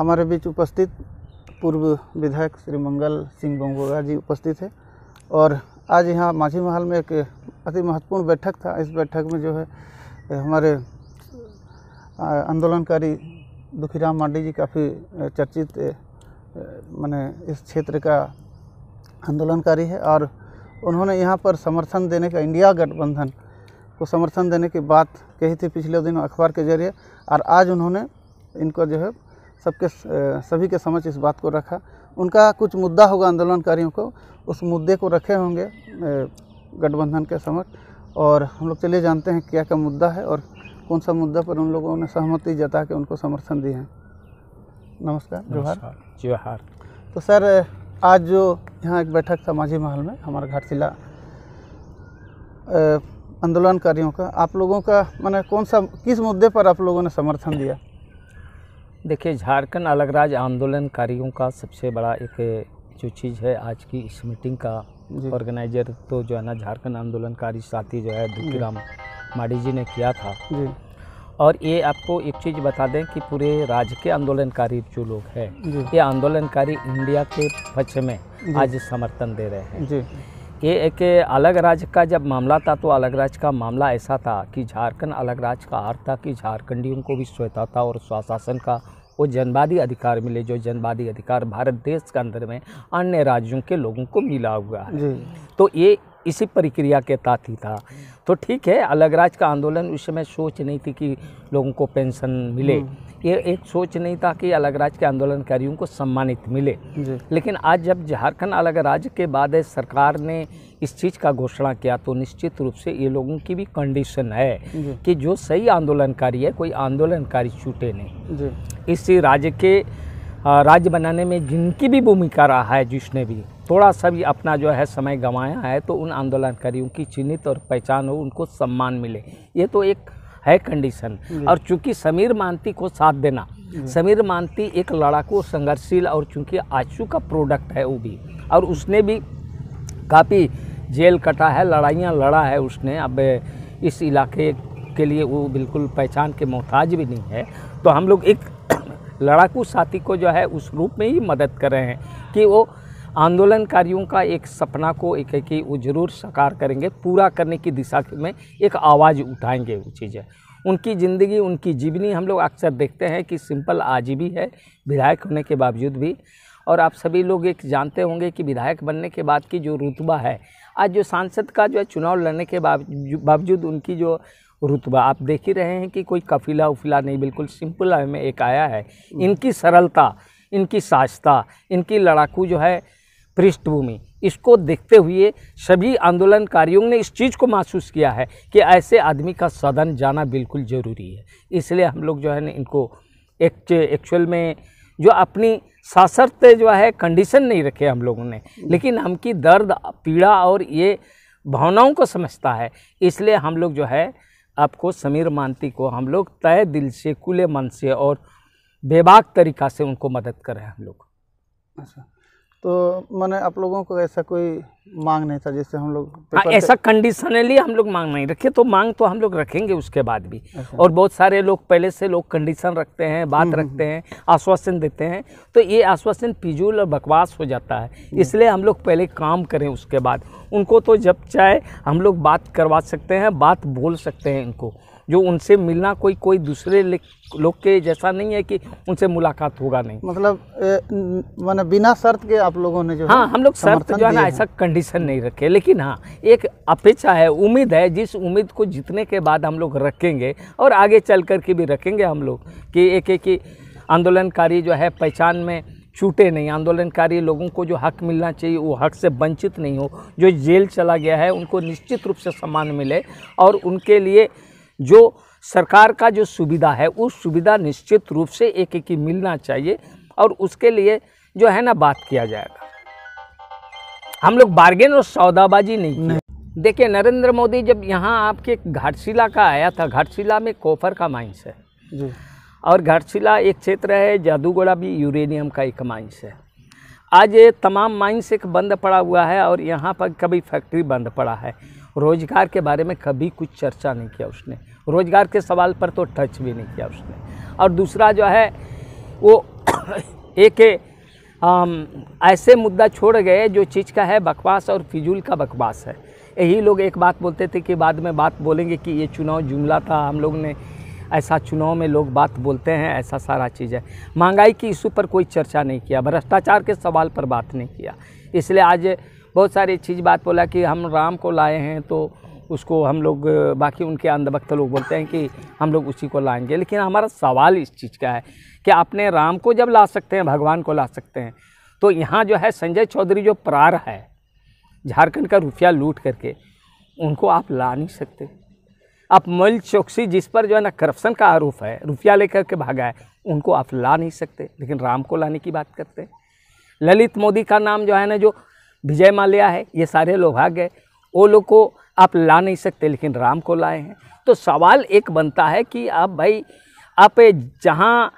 हमारे बीच उपस्थित पूर्व विधायक श्री मंगल सिंह बंगोगा जी उपस्थित है और आज यहाँ माझी महल में एक अति महत्वपूर्ण बैठक था इस बैठक में जो है हमारे आंदोलनकारी दुखीराम मांडी जी काफ़ी चर्चित माने इस क्षेत्र का आंदोलनकारी है और उन्होंने यहाँ पर समर्थन देने का इंडिया गठबंधन को समर्थन देने की बात कही थी पिछले दिनों अखबार के जरिए और आज उन्होंने इनको जो है सबके सभी के समझ इस बात को रखा उनका कुछ मुद्दा होगा आंदोलनकारियों को उस मुद्दे को रखे होंगे गठबंधन के समक्ष और हम लोग चलिए जानते हैं क्या क्या मुद्दा है और कौन सा मुद्दा पर उन लोगों ने सहमति जता के उनको समर्थन दिए हैं नमस्कार जोहार जोहार तो सर आज जो यहाँ एक बैठक था माझी महल में हमारा जिला आंदोलनकारियों का आप लोगों का मैंने कौन सा किस मुद्दे पर आप लोगों ने समर्थन दिया देखिए झारखंड अलग राज्य आंदोलनकारियों का सबसे बड़ा एक जो चीज़ है आज की इस मीटिंग का ऑर्गेनाइजर तो जो है ना झारखंड आंदोलनकारी साथी जो है दुखीराम माडी जी ने किया था और ये आपको एक चीज़ बता दें कि पूरे राज्य के आंदोलनकारी जो लोग हैं ये आंदोलनकारी इंडिया के पक्ष में आज समर्थन दे रहे हैं जी ये एक अलग राज्य का जब मामला था तो अलग राज्य का मामला ऐसा था कि झारखंड अलग राज्य का आर था कि झारखंडियों को भी स्वतंत्रता और स्वशासन का वो जनवादी अधिकार मिले जो जनवादी अधिकार भारत देश के अंदर में अन्य राज्यों के लोगों को मिला हुआ है तो ये इसी प्रक्रिया के तहत ही था तो ठीक है अलग राज का आंदोलन उस समय सोच नहीं थी कि लोगों को पेंशन मिले हम्म। ये एक सोच नहीं था कि अलग राज्य के आंदोलनकारियों को सम्मानित मिले लेकिन आज जब झारखंड अलग राज्य के बाद सरकार ने इस चीज़ का घोषणा किया तो निश्चित रूप से ये लोगों की भी कंडीशन है कि जो सही आंदोलनकारी है कोई आंदोलनकारी छूटे नहीं इस राज्य के राज्य बनाने में जिनकी भी भूमिका रहा है जिसने भी थोड़ा सा भी अपना जो है समय गंवाया है तो उन आंदोलनकारियों की चिन्हित और पहचान हो उनको सम्मान मिले ये तो एक है कंडीशन और चूंकि समीर मानती को साथ देना समीर मानती एक लड़ाकू संघर्षशील और चूंकि आशू का प्रोडक्ट है वो भी और उसने भी काफ़ी जेल कटा है लड़ाइयाँ लड़ा है उसने अब इस इलाके के लिए वो बिल्कुल पहचान के मोहताज भी नहीं है तो हम लोग एक लड़ाकू साथी को जो है उस रूप में ही मदद कर रहे हैं कि वो आंदोलनकारियों का एक सपना को एक है कि वो ज़रूर साकार करेंगे पूरा करने की दिशा में एक आवाज़ उठाएंगे वो चीज़ें उनकी ज़िंदगी उनकी जीवनी हम लोग अक्सर देखते हैं कि सिंपल आजीवी है विधायक होने के बावजूद भी और आप सभी लोग एक जानते होंगे कि विधायक बनने के बाद की जो रुतबा है आज जो सांसद का जो है चुनाव लड़ने के बावजूद उनकी जो रुतबा आप देख ही रहे हैं कि कोई कफिला उफिला नहीं बिल्कुल सिंपल में एक आया है हम्म। इनकी सरलता इनकी साजता इनकी लड़ाकू जो है पृष्ठभूमि इसको देखते हुए सभी आंदोलनकारियों ने इस चीज़ को महसूस किया है कि ऐसे आदमी का सदन जाना बिल्कुल ज़रूरी है इसलिए हम लोग जो है ना इनको एक एक्चुअल में जो अपनी सशर्त जो है कंडीशन नहीं रखे हम लोगों ने लेकिन हम की दर्द पीड़ा और ये भावनाओं को समझता है इसलिए हम लोग जो है आपको समीर मानती को हम लोग तय दिल से खुले मन से और बेबाक तरीक़ा से उनको मदद करें हम लोग अच्छा तो मैंने आप लोगों को ऐसा कोई मांग नहीं था जैसे हम लोग हाँ ऐसा कंडीशनली हम लोग मांग नहीं रखे तो मांग तो हम लोग रखेंगे उसके बाद भी अच्छा। और बहुत सारे लोग पहले से लोग कंडीशन रखते हैं बात हम्म, हम्म, रखते हम्म। हैं आश्वासन देते हैं तो ये आश्वासन पिजूल और बकवास हो जाता है इसलिए हम लोग पहले काम करें उसके बाद उनको तो जब चाहे हम लोग बात करवा सकते हैं बात बोल सकते हैं इनको जो उनसे मिलना कोई कोई दूसरे लोग के जैसा नहीं है कि उनसे मुलाकात होगा नहीं मतलब मैंने बिना शर्त के आप लोगों ने जो हाँ हम लोग शर्त जो है ना ऐसा कंडीशन नहीं रखे लेकिन हाँ एक अपेक्षा है उम्मीद है जिस उम्मीद को जीतने के बाद हम लोग रखेंगे और आगे चल कर के भी रखेंगे हम लोग कि एक एक ही आंदोलनकारी जो है पहचान में छूटे नहीं आंदोलनकारी लोगों को जो हक मिलना चाहिए वो हक से वंचित नहीं हो जो जेल चला गया है उनको निश्चित रूप से सम्मान मिले और उनके लिए जो सरकार का जो सुविधा है उस सुविधा निश्चित रूप से एक एक ही मिलना चाहिए और उसके लिए जो है ना बात किया जाएगा हम लोग बार्गेन और सौदाबाजी नहीं, नहीं। देखिए नरेंद्र मोदी जब यहाँ आपके घाटशिला का आया था घाटशिला में कोफर का माइंस है जी और घाटशिला एक क्षेत्र है जादूगोड़ा भी यूरेनियम का एक माइंस है आज ये तमाम माइंस एक बंद पड़ा हुआ है और यहाँ पर कभी फैक्ट्री बंद पड़ा है रोज़गार के बारे में कभी कुछ चर्चा नहीं किया उसने रोज़गार के सवाल पर तो टच भी नहीं किया उसने और दूसरा जो है वो एक ऐसे मुद्दा छोड़ गए जो चीज़ का है बकवास और फिजूल का बकवास है यही लोग एक बात बोलते थे कि बाद में बात बोलेंगे कि ये चुनाव जुमला था हम लोग ने ऐसा चुनाव में लोग बात बोलते हैं ऐसा सारा चीज़ है महंगाई की इशू पर कोई चर्चा नहीं किया भ्रष्टाचार के सवाल पर बात नहीं किया इसलिए आज बहुत सारी चीज़ बात बोला कि हम राम को लाए हैं तो उसको हम लोग बाकी उनके अंधभक्त लोग बोलते हैं कि हम लोग उसी को लाएंगे लेकिन हमारा सवाल इस चीज़ का है कि आपने राम को जब ला सकते हैं भगवान को ला सकते हैं तो यहाँ जो है संजय चौधरी जो प्रार है झारखंड का रुपया लूट करके उनको आप ला नहीं सकते आप मल चौकसी जिस पर जो है ना करप्शन का आरोप है रुपया लेकर के भागा है उनको आप ला नहीं सकते लेकिन राम को लाने की बात करते हैं ललित मोदी का नाम जो है ना जो विजय माल्या है ये सारे लोग भाग गए वो लोग को आप ला नहीं सकते लेकिन राम को लाए हैं तो सवाल एक बनता है कि आप भाई आप जहाँ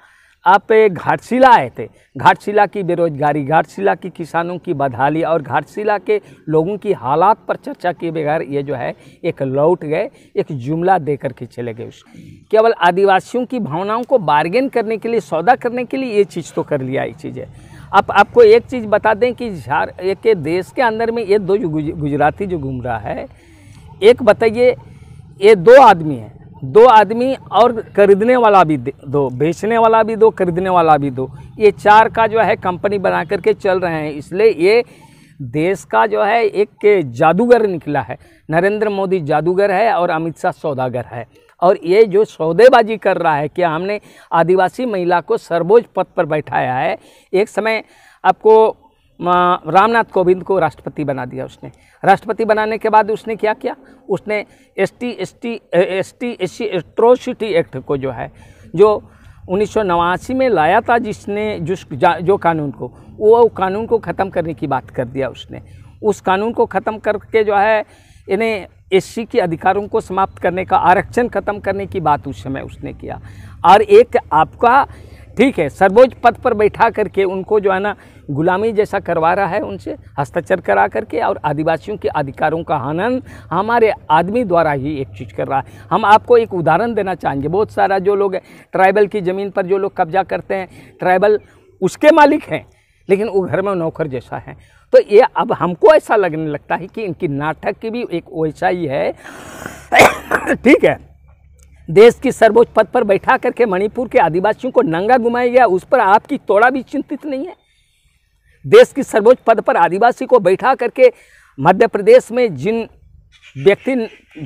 आप घाटशिला आए थे घाटशिला की बेरोजगारी घाटशिला की किसानों की बदहाली और घाटशिला के लोगों की हालात पर चर्चा किए बगैर ये जो है एक लौट गए एक जुमला दे करके चले गए उस केवल आदिवासियों की भावनाओं को बार्गेन करने के लिए सौदा करने के लिए ये चीज़ तो कर लिया ये चीज़ है आप आपको एक चीज़ बता दें कि झार के देश के अंदर में ये दो गुजराती जो घूम रहा है एक बताइए ये दो आदमी है दो आदमी और खरीदने वाला भी दो बेचने वाला भी दो खरीदने वाला भी दो ये चार का जो है कंपनी बना करके चल रहे हैं इसलिए ये देश का जो है एक जादूगर निकला है नरेंद्र मोदी जादूगर है और अमित शाह सौदागर है और ये जो सौदेबाजी कर रहा है कि हमने आदिवासी महिला को सर्वोच्च पद पर बैठाया है एक समय आपको रामनाथ कोविंद को राष्ट्रपति बना दिया उसने राष्ट्रपति बनाने के बाद उसने क्या किया उसने S T S T S T S C atrocity act को जो है जो उन्नीस में लाया था जिसने जिस जो कानून को वो कानून को ख़त्म करने की बात कर दिया उसने उस कानून को ख़त्म करके जो है इन्हें एससी के अधिकारों को समाप्त करने का आरक्षण खत्म करने की बात उस समय उसने किया और एक आपका ठीक है सर्वोच्च पद पर बैठा करके उनको जो है ना गुलामी जैसा करवा रहा है उनसे हस्ताक्षर करा करके और आदिवासियों के अधिकारों का हनन हमारे आदमी द्वारा ही एक चीज़ कर रहा है हम आपको एक उदाहरण देना चाहेंगे बहुत सारा जो लोग ट्राइबल की ज़मीन पर जो लोग कब्जा करते हैं ट्राइबल उसके मालिक हैं लेकिन वो घर में नौकर जैसा है तो ये अब हमको ऐसा लगने लगता है कि इनकी नाटक की भी एक वैसा ही है ठीक है देश की सर्वोच्च पद पर बैठा करके मणिपुर के आदिवासियों को नंगा घुमाया गया उस पर आपकी तोड़ा भी चिंतित नहीं है देश की सर्वोच्च पद पर आदिवासी को बैठा करके मध्य प्रदेश में जिन व्यक्ति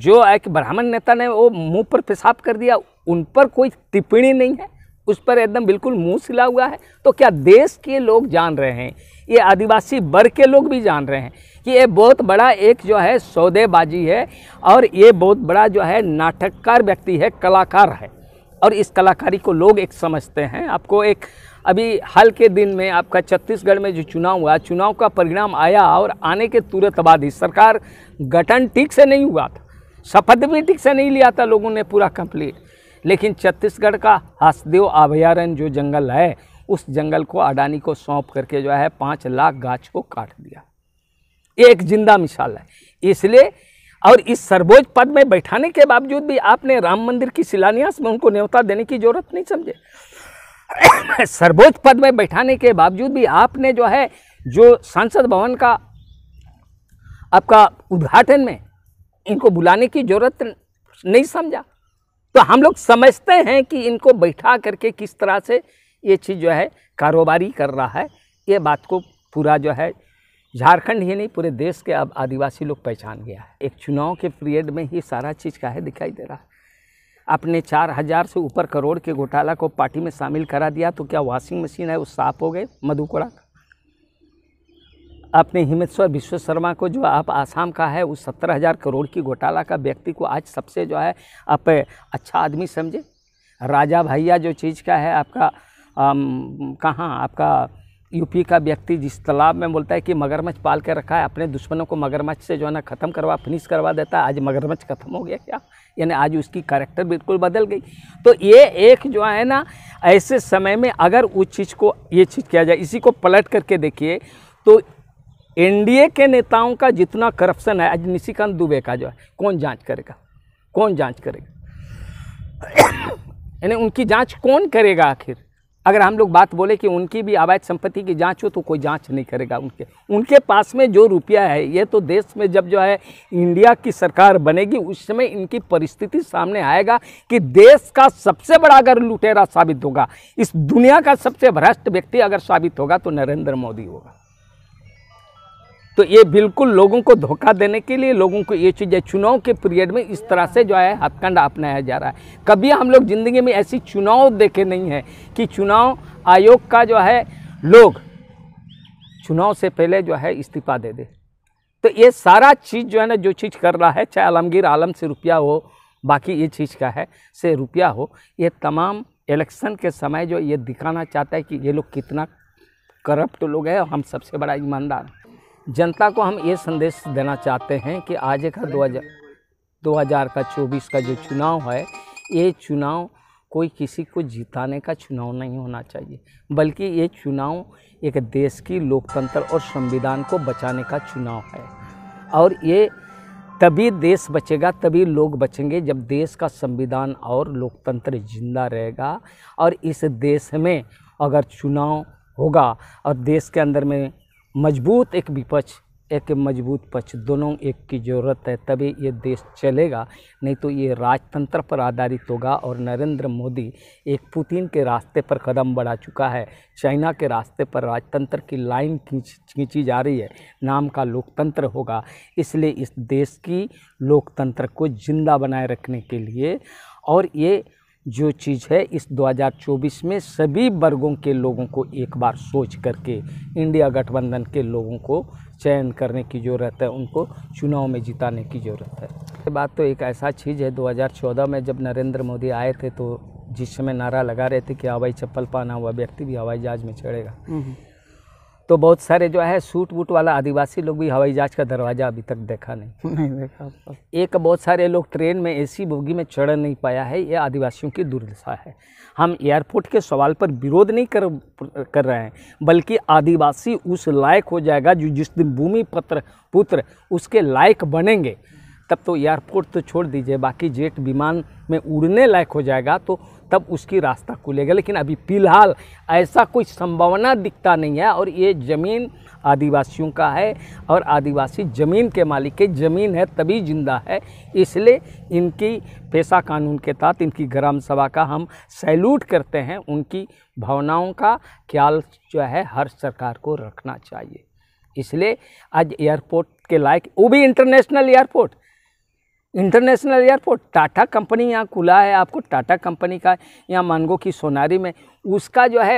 जो एक ब्राह्मण नेता ने वो मुंह पर पेशाब कर दिया उन पर कोई टिप्पणी नहीं है उस पर एकदम बिल्कुल मुंह सिला हुआ है तो क्या देश के लोग जान रहे हैं ये आदिवासी वर्ग के लोग भी जान रहे हैं कि ये बहुत बड़ा एक जो है सौदेबाजी है और ये बहुत बड़ा जो है नाटककार व्यक्ति है कलाकार है और इस कलाकारी को लोग एक समझते हैं आपको एक अभी हाल के दिन में आपका छत्तीसगढ़ में जो चुनाव हुआ चुनाव का परिणाम आया और आने के तुरंत बाद ही सरकार गठन ठीक से नहीं हुआ था शपथ भी ठीक से नहीं लिया था लोगों ने पूरा कंप्लीट लेकिन छत्तीसगढ़ का हसदेव अभयारण्य जो जंगल है उस जंगल को अडानी को सौंप करके जो है पाँच लाख गाछ को काट दिया एक जिंदा मिसाल है इसलिए और इस सर्वोच्च पद में बैठाने के बावजूद भी आपने राम मंदिर की शिलान्यास में उनको न्योता देने की जरूरत नहीं समझे सर्वोच्च पद में बैठाने के बावजूद भी आपने जो है जो सांसद भवन का आपका उद्घाटन में इनको बुलाने की जरूरत नहीं समझा तो हम लोग समझते हैं कि इनको बैठा करके किस तरह से ये चीज़ जो है कारोबारी कर रहा है ये बात को पूरा जो है झारखंड ही नहीं पूरे देश के अब आदिवासी लोग पहचान गया है एक चुनाव के पीरियड में ही सारा चीज़ का है दिखाई दे रहा है आपने चार हज़ार से ऊपर करोड़ के घोटाला को पार्टी में शामिल करा दिया तो क्या वॉशिंग मशीन है वो साफ हो गए मधुकोड़ा आपने हिमेश्वर विश्व शर्मा को जो आप आसाम का है उस सत्तर हज़ार करोड़ की घोटाला का व्यक्ति को आज सबसे जो है आप अच्छा आदमी समझे राजा भैया जो चीज़ का है आपका कहाँ आपका यूपी का व्यक्ति जिस तालाब में बोलता है कि मगरमच्छ पाल के रखा है अपने दुश्मनों को मगरमच्छ से जो है ना ख़त्म करवा फिनिश करवा देता है आज मगरमच्छ ख़त्म हो गया क्या यानी आज उसकी करेक्टर बिल्कुल बदल गई तो ये एक जो है ना ऐसे समय में अगर उस चीज़ को ये चीज़ किया जाए इसी को पलट करके देखिए तो एनडीए के नेताओं का जितना करप्शन है आज निशिकांत दुबे का जो है कौन जांच करेगा कौन जांच करेगा यानी उनकी जांच कौन करेगा आखिर अगर हम लोग बात बोले कि उनकी भी अवैध संपत्ति की जांच हो तो कोई जांच नहीं करेगा उनके उनके पास में जो रुपया है ये तो देश में जब जो है इंडिया की सरकार बनेगी उस समय इनकी परिस्थिति सामने आएगा कि देश का सबसे बड़ा अगर लुटेरा साबित होगा इस दुनिया का सबसे भ्रष्ट व्यक्ति अगर साबित होगा तो नरेंद्र मोदी होगा तो ये बिल्कुल लोगों को धोखा देने के लिए लोगों को ये चीज़ें चुनाव के पीरियड में इस तरह से जो है हथकंड अपनाया जा रहा है कभी हम लोग ज़िंदगी में ऐसी चुनाव देखे नहीं है कि चुनाव आयोग का जो है लोग चुनाव से पहले जो है इस्तीफा दे दे तो ये सारा चीज़ जो है ना जो चीज़ कर रहा है चाहे आलमगीर आलम से रुपया हो बाकी ये चीज़ का है से रुपया हो ये तमाम इलेक्शन के समय जो ये दिखाना चाहता है कि ये लोग कितना करप्ट लोग हैं और हम सबसे बड़ा ईमानदार जनता को हम ये संदेश देना चाहते हैं कि आज का दो हज़ार दो हज़ार का चौबीस का जो चुनाव है ये चुनाव कोई किसी को जिताने का चुनाव नहीं होना चाहिए बल्कि ये चुनाव एक देश की लोकतंत्र और संविधान को बचाने का चुनाव है और ये तभी देश बचेगा तभी लोग बचेंगे जब देश का संविधान और लोकतंत्र जिंदा रहेगा और इस देश में अगर चुनाव होगा और देश के अंदर में मजबूत एक विपक्ष एक मजबूत पक्ष दोनों एक की ज़रूरत है तभी ये देश चलेगा नहीं तो ये राजतंत्र पर आधारित होगा और नरेंद्र मोदी एक पुतिन के रास्ते पर कदम बढ़ा चुका है चाइना के रास्ते पर राजतंत्र की लाइन खींच खींची जा रही है नाम का लोकतंत्र होगा इसलिए इस देश की लोकतंत्र को ज़िंदा बनाए रखने के लिए और ये जो चीज़ है इस 2024 में सभी वर्गों के लोगों को एक बार सोच करके इंडिया गठबंधन के लोगों को चयन करने की ज़रूरत है उनको चुनाव में जिताने की ज़रूरत है ये बात तो एक ऐसा चीज़ है 2014 में जब नरेंद्र मोदी आए थे तो जिस समय नारा लगा रहे थे कि हवाई चप्पल पाना हुआ व्यक्ति भी हवाई जहाज़ में चढ़ेगा हम्म, हम्म। तो बहुत सारे जो है सूट वूट वाला आदिवासी लोग भी हवाई जहाज का दरवाज़ा अभी तक देखा नहीं नहीं देखा एक बहुत सारे लोग ट्रेन में एसी बोगी में चढ़ नहीं पाया है ये आदिवासियों की दुर्दशा है हम एयरपोर्ट के सवाल पर विरोध नहीं कर कर रहे हैं बल्कि आदिवासी उस लायक हो जाएगा जो जिस दिन भूमि पत्र पुत्र उसके लायक बनेंगे तब तो एयरपोर्ट तो छोड़ दीजिए बाकी जेट विमान में उड़ने लायक हो जाएगा तो तब उसकी रास्ता खुलेगा लेकिन अभी फ़िलहाल ऐसा कोई संभावना दिखता नहीं है और ये ज़मीन आदिवासियों का है और आदिवासी ज़मीन के मालिक के ज़मीन है तभी जिंदा है इसलिए इनकी पेशा कानून के तहत इनकी ग्राम सभा का हम सैल्यूट करते हैं उनकी भावनाओं का ख्याल जो है हर सरकार को रखना चाहिए इसलिए आज एयरपोर्ट के लायक वो भी international airport international airport Tata company यहाँ खुला है आपको टाटा कंपनी का यहाँ मानगो की सोनारी में उसका जो है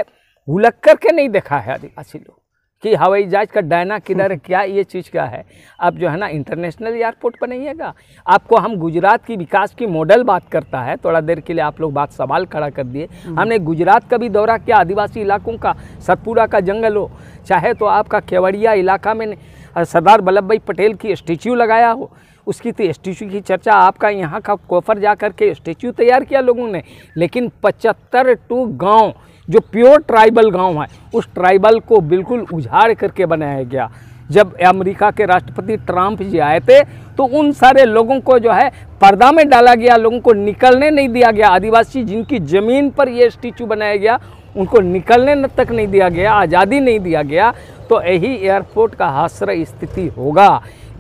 हुलक करके नहीं देखा है आदिवासी लोग कि हवाई जहाज़ का डायना किधर क्या ये चीज़ का है अब जो है ना इंटरनेशनल एयरपोर्ट बनाइएगा आपको हम गुजरात की विकास की मॉडल बात करता है थोड़ा देर के लिए आप लोग बात सवाल खड़ा कर दिए हम्म। हमने गुजरात का भी दौरा किया आदिवासी इलाकों का सतपुरा का जंगल हो चाहे तो आपका केवड़िया इलाका में सरदार वल्लभ भाई पटेल की स्टेच्यू लगाया हो उसकी तो स्टैचू की चर्चा आपका यहाँ का कोफर जा कर के स्टैचू तैयार किया लोगों ने लेकिन पचहत्तर टू गाँव जो प्योर ट्राइबल गांव है उस ट्राइबल को बिल्कुल उजाड़ करके बनाया गया जब अमेरिका के राष्ट्रपति ट्रंप जी आए थे तो उन सारे लोगों को जो है पर्दा में डाला गया लोगों को निकलने नहीं दिया गया आदिवासी जिनकी ज़मीन पर यह स्टैचू बनाया गया उनको निकलने तक नहीं दिया गया आज़ादी नहीं दिया गया तो यही एयरपोर्ट का हास्र स्थिति होगा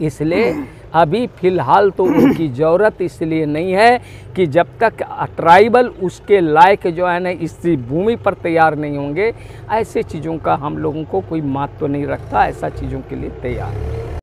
इसलिए अभी फ़िलहाल तो उनकी ज़रूरत इसलिए नहीं है कि जब तक ट्राइबल उसके लायक जो है ना इस भूमि पर तैयार नहीं होंगे ऐसे चीज़ों का हम लोगों को कोई महत्व तो नहीं रखता ऐसा चीज़ों के लिए तैयार